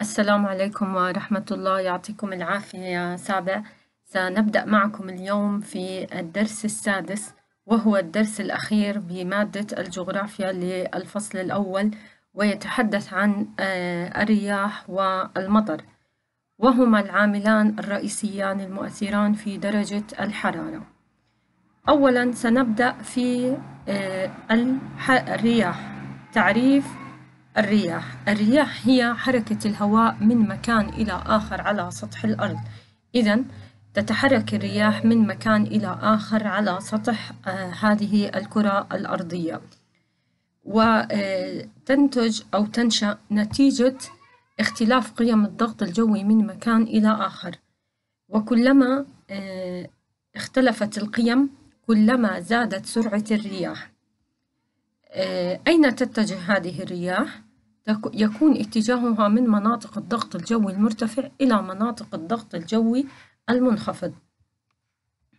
السلام عليكم ورحمة الله يعطيكم العافية يا سابع سنبدأ معكم اليوم في الدرس السادس وهو الدرس الأخير بمادة الجغرافيا للفصل الأول ويتحدث عن آه، الرياح والمطر وهما العاملان الرئيسيان المؤثران في درجة الحرارة أولا سنبدأ في آه، الرياح تعريف الرياح الرياح هي حركة الهواء من مكان إلى آخر على سطح الأرض إذا تتحرك الرياح من مكان إلى آخر على سطح آه، هذه الكرة الأرضية وتنتج آه، أو تنشأ نتيجة اختلاف قيم الضغط الجوي من مكان إلى آخر وكلما آه، اختلفت القيم كلما زادت سرعة الرياح آه، أين تتجه هذه الرياح؟ يكون اتجاهها من مناطق الضغط الجوي المرتفع إلى مناطق الضغط الجوي المنخفض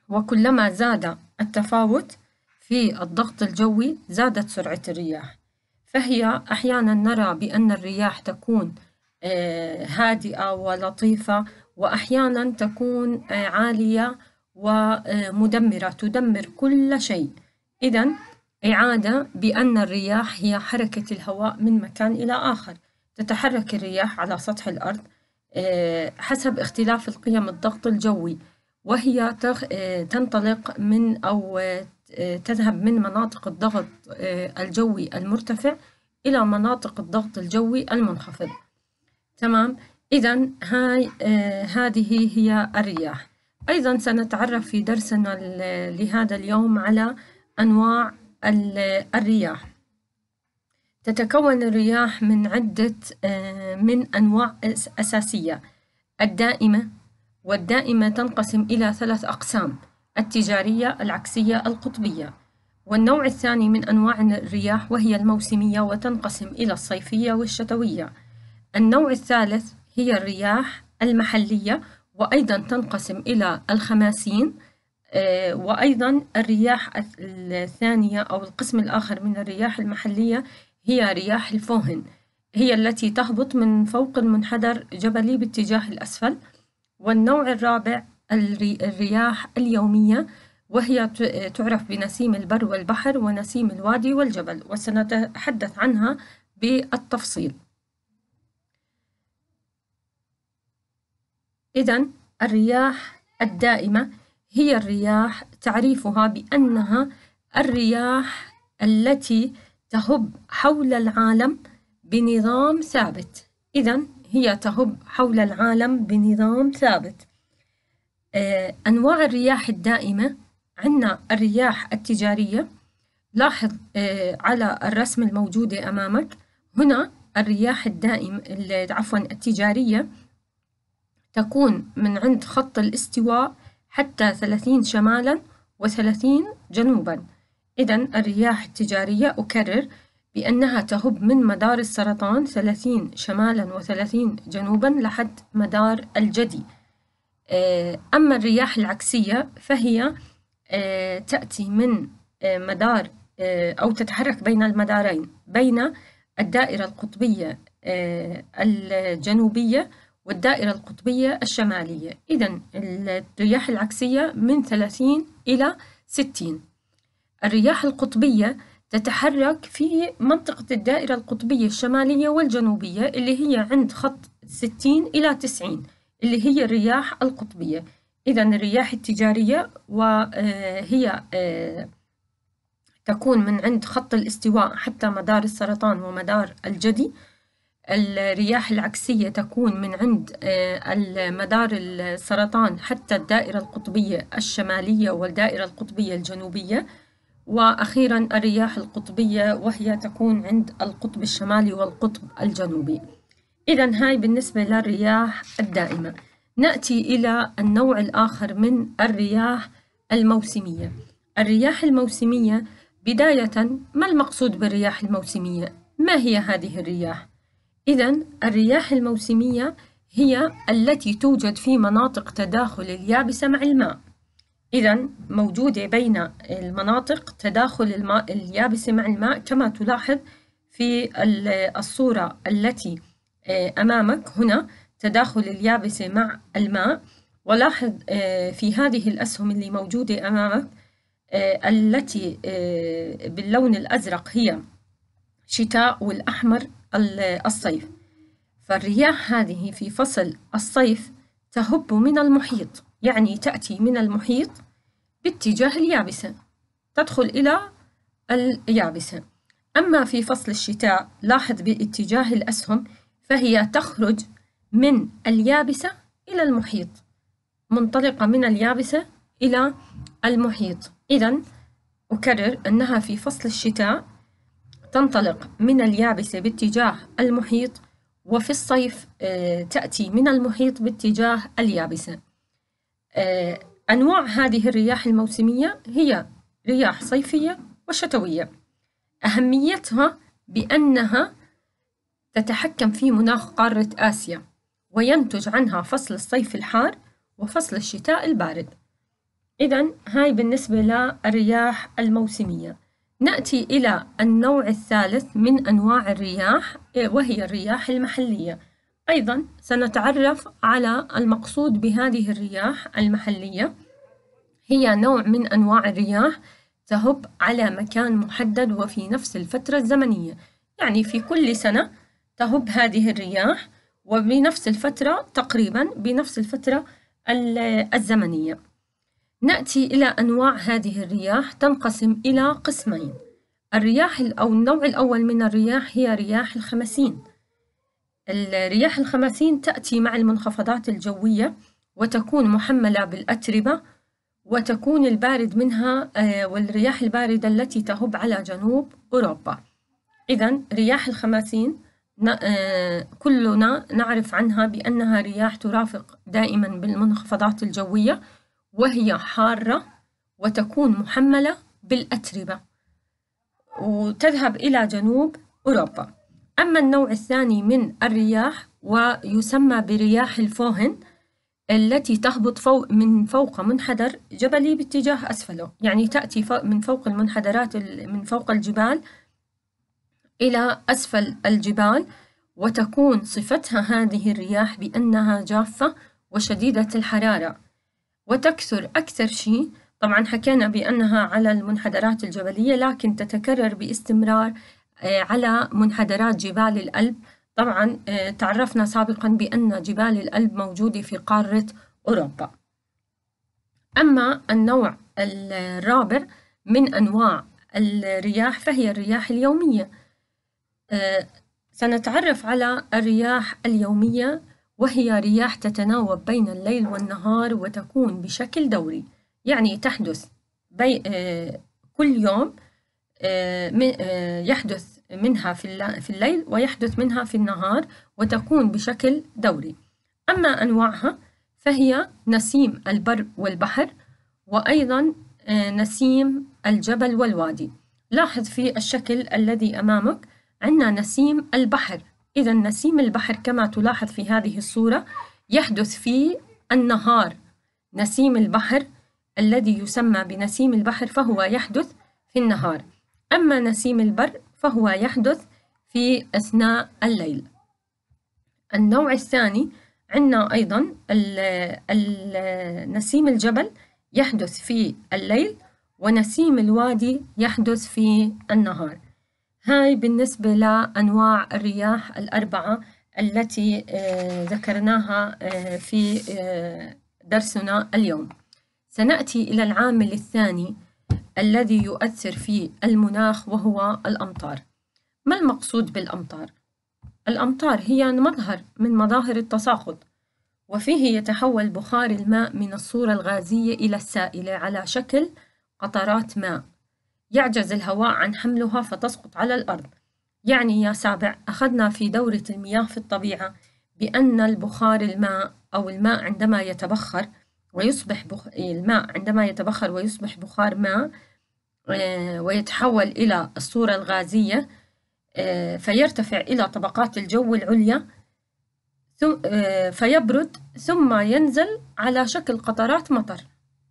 وكلما زاد التفاوت في الضغط الجوي زادت سرعة الرياح فهي أحيانا نرى بأن الرياح تكون آه، هادئة ولطيفة وأحيانا تكون آه، عالية ومدمرة تدمر كل شيء إذا إعادة بأن الرياح هي حركة الهواء من مكان إلى آخر تتحرك الرياح على سطح الأرض آه، حسب اختلاف القيم الضغط الجوي وهي آه، تنطلق من أو آه، تذهب من مناطق الضغط الجوي المرتفع إلى مناطق الضغط الجوي المنخفض تمام إذا هاي هذه هي الرياح أيضا سنتعرف في درسنا لهذا اليوم على أنواع الرياح تتكون الرياح من عدة آه، من أنواع أساسية الدائمة والدائمة تنقسم إلى ثلاث أقسام التجارية العكسية القطبية والنوع الثاني من أنواع الرياح وهي الموسمية وتنقسم إلى الصيفية والشتوية النوع الثالث هي الرياح المحلية وأيضا تنقسم إلى الخماسين آه، وأيضا الرياح الثانية أو القسم الآخر من الرياح المحلية هي رياح الفوهن هي التي تهبط من فوق المنحدر جبلي باتجاه الأسفل والنوع الرابع الرياح اليومية وهي تعرف بنسيم البر والبحر ونسيم الوادي والجبل وسنتحدث عنها بالتفصيل إذا الرياح الدائمة هي الرياح تعريفها بأنها الرياح التي تهب حول العالم بنظام ثابت إذا هي تهب حول العالم بنظام ثابت آه، أنواع الرياح الدائمة عندنا الرياح التجارية لاحظ آه، على الرسم الموجودة أمامك هنا الرياح الدائم عفوا التجارية تكون من عند خط الاستواء حتى ثلاثين شمالا وثلاثين جنوبا إذا الرياح التجارية أكرر بأنها تهب من مدار السرطان ثلاثين شمالا وثلاثين جنوبا لحد مدار الجدي آه، أما الرياح العكسية فهي آه، تأتي من آه، مدار أو تتحرك بين المدارين بين الدائرة القطبية الجنوبية والدائرة القطبية الشمالية إذا الرياح العكسية من 30 إلى 60 الرياح القطبية تتحرك في منطقة الدائرة القطبية الشمالية والجنوبية اللي هي عند خط 60 إلى 90 اللي هي الرياح القطبية إذا الرياح التجارية وهي آه، آه، تكون من عند خط الاستواء حتى مدار السرطان ومدار الجدي الرياح العكسية تكون من عند آه، مدار السرطان حتى الدائرة القطبية الشمالية والدائرة القطبية الجنوبية وأخيرا الرياح القطبية وهي تكون عند القطب الشمالي والقطب الجنوبي إذا هاي بالنسبة للرياح الدائمة نأتي إلى النوع الآخر من الرياح الموسمية الرياح الموسمية بداية ما المقصود بالرياح الموسمية؟ ما هي هذه الرياح؟ إذا الرياح الموسمية هي التي توجد في مناطق تداخل اليابسة مع الماء إذا موجودة بين المناطق تداخل الماء اليابسة مع الماء كما تلاحظ في الصورة التي آه، أمامك هنا تداخل اليابسة مع الماء ولاحظ آه، في هذه الأسهم اللي موجودة أمامك آه، التي باللون الأزرق هي شتاء والأحمر الصيف فالرياح هذه في فصل الصيف تهب من المحيط يعني تأتي من المحيط باتجاه اليابسة تدخل إلى اليابسة أما في فصل الشتاء لاحظ باتجاه الأسهم فهي تخرج من اليابسة إلى المحيط منطلقة من اليابسة إلى المحيط إذا أكرر أنها في فصل الشتاء تنطلق من اليابسة باتجاه المحيط وفي الصيف آه، تأتي من المحيط باتجاه اليابسة آه، أنواع هذه الرياح الموسمية هي رياح صيفية وشتوية أهميتها بأنها تتحكم في مناخ قارة آسيا وينتج عنها فصل الصيف الحار وفصل الشتاء البارد إذا هاي بالنسبة للرياح الموسمية نأتي إلى النوع الثالث من أنواع الرياح إيه، وهي الرياح المحلية أيضا سنتعرف على المقصود بهذه الرياح المحلية هي نوع من أنواع الرياح تهب على مكان محدد وفي نفس الفترة الزمنية يعني في كل سنة تهب هذه الرياح وبنفس الفترة تقريبا بنفس الفترة الزمنية نأتي إلى أنواع هذه الرياح تنقسم إلى قسمين الرياح أو النوع الأول من الرياح هي رياح الخمسين الرياح الخمسين تأتي مع المنخفضات الجوية وتكون محملة بالأتربة وتكون البارد منها آه، والرياح الباردة التي تهب على جنوب أوروبا إذا رياح الخماسين آه، كلنا نعرف عنها بأنها رياح ترافق دائما بالمنخفضات الجوية وهي حارة وتكون محملة بالأتربة وتذهب إلى جنوب أوروبا أما النوع الثاني من الرياح ويسمى برياح الفوهن التي تهبط فوق من فوق منحدر جبلي باتجاه أسفله يعني تأتي من فوق المنحدرات من فوق الجبال إلى أسفل الجبال وتكون صفتها هذه الرياح بأنها جافة وشديدة الحرارة وتكثر أكثر شيء طبعا حكينا بأنها على المنحدرات الجبلية لكن تتكرر باستمرار آه، على منحدرات جبال الألب طبعا آه، تعرفنا سابقا بأن جبال الألب موجودة في قارة أوروبا أما النوع الرابع من أنواع الرياح فهي الرياح اليومية آه، سنتعرف على الرياح اليومية وهي رياح تتناوب بين الليل والنهار وتكون بشكل دوري يعني تحدث بي آه، كل يوم آه، آه، يحدث منها في الليل ويحدث منها في النهار وتكون بشكل دوري أما أنواعها فهي نسيم البر والبحر وأيضا نسيم الجبل والوادي لاحظ في الشكل الذي أمامك عندنا نسيم البحر إذا نسيم البحر كما تلاحظ في هذه الصورة يحدث في النهار نسيم البحر الذي يسمى بنسيم البحر فهو يحدث في النهار أما نسيم البر فهو يحدث في أثناء الليل النوع الثاني عندنا أيضا نسيم الجبل يحدث في الليل ونسيم الوادي يحدث في النهار هاي بالنسبة لأنواع الرياح الأربعة التي آه، ذكرناها آه، في آه، درسنا اليوم سنأتي إلى العامل الثاني الذي يؤثر في المناخ وهو الأمطار ما المقصود بالأمطار؟ الأمطار هي مظهر من مظاهر التساقط وفيه يتحول بخار الماء من الصورة الغازية إلى السائلة على شكل قطرات ماء يعجز الهواء عن حملها فتسقط على الأرض يعني يا سابع أخذنا في دورة المياه في الطبيعة بأن البخار الماء أو الماء عندما يتبخر ويصبح بخ... الماء عندما يتبخر ويصبح بخار ماء آه، ويتحول إلى الصورة الغازية آه، فيرتفع إلى طبقات الجو العليا آه، فيبرد ثم ينزل على شكل قطرات مطر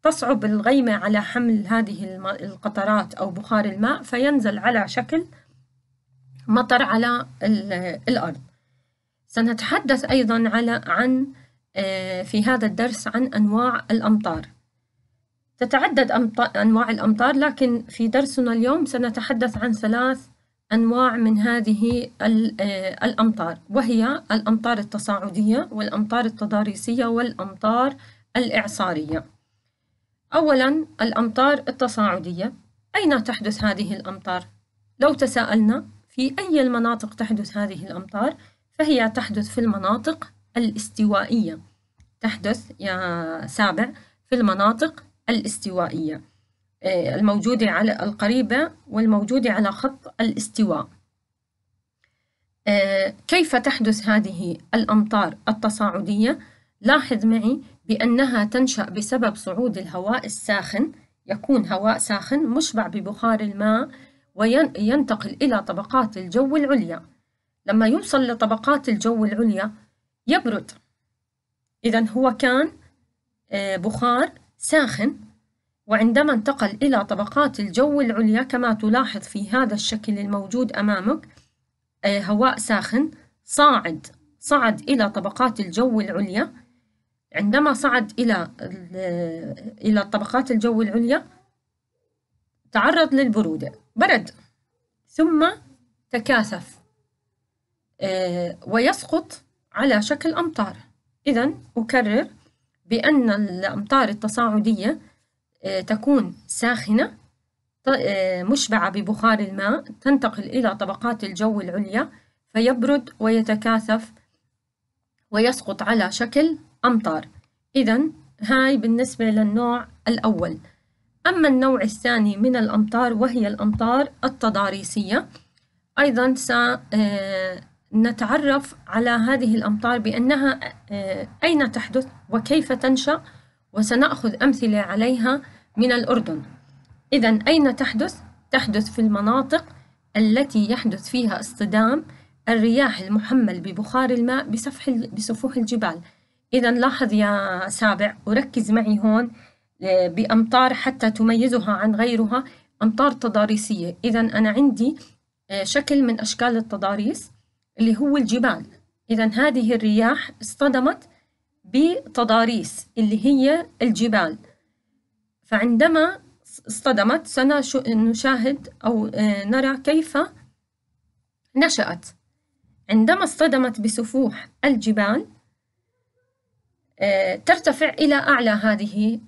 تصعب الغيمة على حمل هذه القطرات أو بخار الماء فينزل على شكل مطر على الأرض سنتحدث أيضا على عن آه، في هذا الدرس عن أنواع الأمطار تتعدد أنواع الأمطار لكن في درسنا اليوم سنتحدث عن ثلاث أنواع من هذه آه، الأمطار وهي الأمطار التصاعدية والأمطار التضاريسية والأمطار الإعصارية أولاً الأمطار التصاعدية أين تحدث هذه الأمطار؟ لو تساءلنا في أي المناطق تحدث هذه الأمطار فهي تحدث في المناطق الاستوائية تحدث يا سابع في المناطق الاستوائية آه، الموجودة على القريبة والموجودة على خط الاستواء آه، كيف تحدث هذه الأمطار التصاعدية؟ لاحظ معي بأنها تنشأ بسبب صعود الهواء الساخن يكون هواء ساخن مشبع ببخار الماء وينتقل إلى طبقات الجو العليا لما يوصل لطبقات الجو العليا يبرد إذا هو كان آه، بخار ساخن وعندما انتقل إلى طبقات الجو العليا كما تلاحظ في هذا الشكل الموجود أمامك آه، هواء ساخن صاعد صعد إلى طبقات الجو العليا عندما صعد إلى إلى الطبقات الجو العليا تعرض للبرودة برد ثم تكاثف آه، ويسقط على شكل أمطار إذا أكرر بأن الأمطار التصاعدية آه، تكون ساخنة آه، مشبعة ببخار الماء تنتقل إلى طبقات الجو العليا فيبرد ويتكاثف ويسقط على شكل أمطار إذا هاي بالنسبة للنوع الأول أما النوع الثاني من الأمطار وهي الأمطار التضاريسية أيضا سنتعرف آه، على هذه الأمطار بأنها آه، أين تحدث وكيف تنشأ وسنأخذ أمثلة عليها من الأردن إذا أين تحدث؟ تحدث في المناطق التي يحدث فيها اصطدام الرياح المحمل ببخار الماء بسفح بسفوح الجبال إذا لاحظ يا سابع وركز معي هون آه، بأمطار حتى تميزها عن غيرها أمطار تضاريسية إذا أنا عندي آه، شكل من أشكال التضاريس اللي هو الجبال إذا هذه الرياح اصطدمت بتضاريس اللي هي الجبال فعندما اصطدمت سنشاهد أو آه، نرى كيف نشأت عندما اصطدمت بسفوح الجبال آه، ترتفع إلى أعلى هذه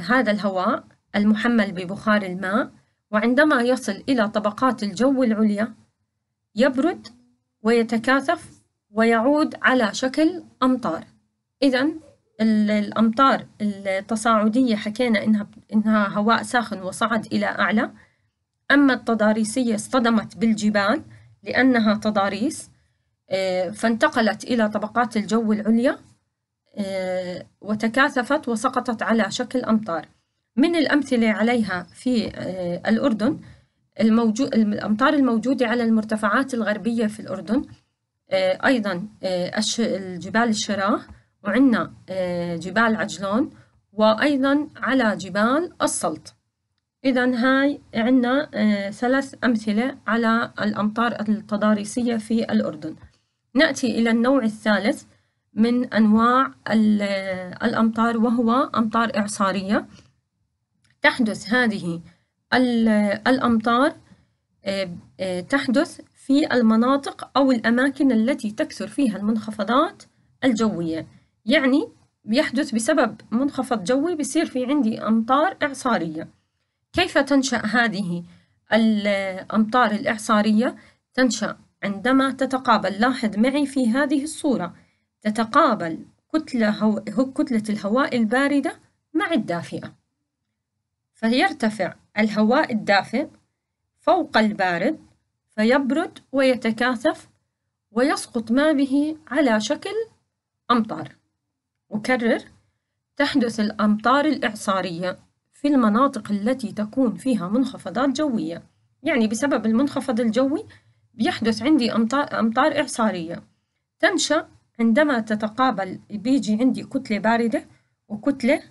هذا الهواء المحمل ببخار الماء وعندما يصل إلى طبقات الجو العليا يبرد ويتكاثف ويعود على شكل أمطار إذا الأمطار التصاعدية حكينا إنها, إنها هواء ساخن وصعد إلى أعلى أما التضاريسية اصطدمت بالجبال لأنها تضاريس آه، فانتقلت إلى طبقات الجو العليا آه، وتكاثفت وسقطت على شكل أمطار من الأمثلة عليها في آه، الأردن الموجود الأمطار الموجودة على المرتفعات الغربية في الأردن آه، أيضا جبال الشراه وعندنا جبال عجلون وأيضا على جبال السلط إذا هاي عندنا ثلاث أمثلة على الأمطار التضاريسية في الأردن نأتي إلى النوع الثالث من أنواع الأمطار وهو أمطار إعصارية تحدث هذه الأمطار آه، آه، تحدث في المناطق أو الأماكن التي تكثر فيها المنخفضات الجوية يعني يحدث بسبب منخفض جوي بصير في عندي أمطار إعصارية كيف تنشأ هذه الأمطار الإعصارية؟ تنشأ عندما تتقابل لاحظ معي في هذه الصورة تتقابل كتلة, هو... كتلة الهواء الباردة مع الدافئة فيرتفع الهواء الدافئ فوق البارد فيبرد ويتكاثف ويسقط ما به على شكل أمطار أكرر تحدث الأمطار الإعصارية في المناطق التي تكون فيها منخفضات جوية يعني بسبب المنخفض الجوي بيحدث عندي أمطار إعصارية تنشأ عندما تتقابل بيجي عندي كتلة باردة وكتلة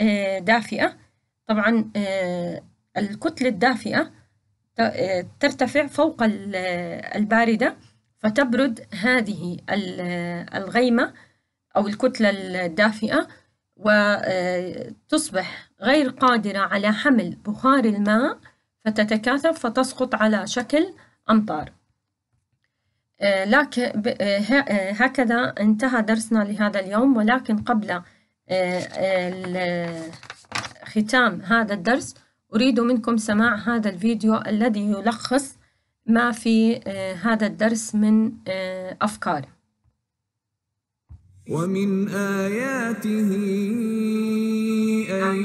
آه، دافئة طبعا آه، الكتلة الدافئة آه، ترتفع فوق الباردة فتبرد هذه الغيمة أو الكتلة الدافئة وتصبح غير قادرة على حمل بخار الماء فتتكاثف فتسقط على شكل أمطار آه، لكن آه، آه، هكذا انتهى درسنا لهذا اليوم ولكن قبل ختام هذا الدرس أريد منكم سماع هذا الفيديو الذي يلخص ما في هذا الدرس من أفكار ومن آياته أن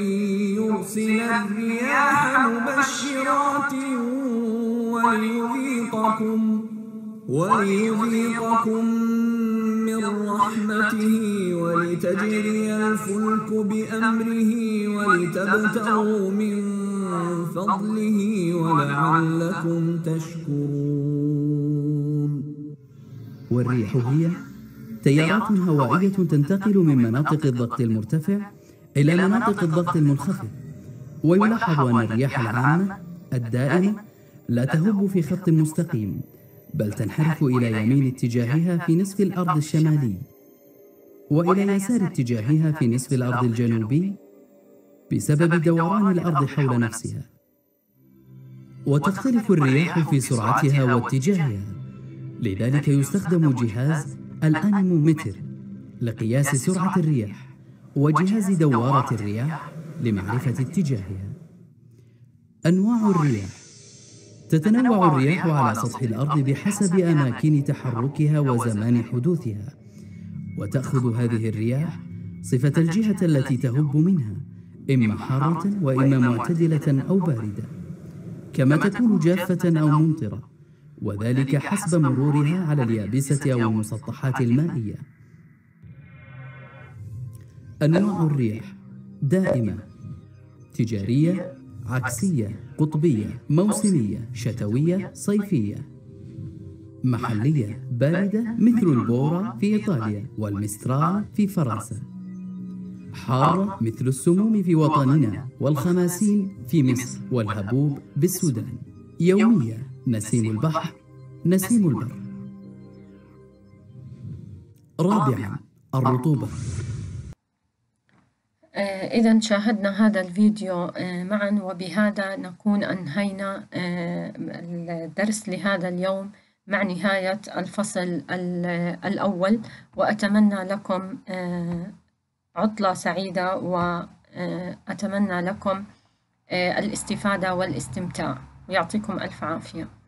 يرسل الرياح مبشرات وليذيقكم وليذيقكم من رحمته ولتجري الفلك بأمره ولتبتغوا من فضله ولعلكم تشكرون والريح هي تيارات هوائية تنتقل من مناطق الضغط المرتفع إلى مناطق الضغط المنخفض ويلاحظ أن الرياح العامة الدائمة لا تهب في خط مستقيم بل تنحرف إلى يمين اتجاهها في نصف الأرض الشمالي وإلى يسار اتجاهها في نصف الأرض الجنوبي بسبب دوران الأرض حول نفسها وتختلف الرياح في سرعتها واتجاهها لذلك يستخدم جهاز الأنيمومتر لقياس سرعة الرياح وجهاز دوارة الرياح لمعرفة اتجاهها أنواع الرياح تتنوع الرياح على سطح الأرض بحسب أماكن تحركها وزمان حدوثها وتأخذ هذه الرياح صفة الجهة التي تهب منها إما حارة وإما معتدلة أو باردة كما تكون جافة أو ممطرة وذلك حسب مرورها على اليابسة أو المسطحات المائية أنواع الرياح دائمة تجارية عكسية قطبية موسمية شتوية صيفية محلية باردة مثل البورا في إيطاليا والمستراع في فرنسا حارة مثل السموم في وطننا والخماسين في مصر والهبوب بالسودان يومية نسيم البحر نسيم البر رابعا الرطوبة آه، إذا شاهدنا هذا الفيديو آه، معا وبهذا نكون أنهينا آه، الدرس لهذا اليوم مع نهاية الفصل الأول وأتمنى لكم عطلة سعيدة وأتمنى لكم الاستفادة والاستمتاع ويعطيكم ألف عافية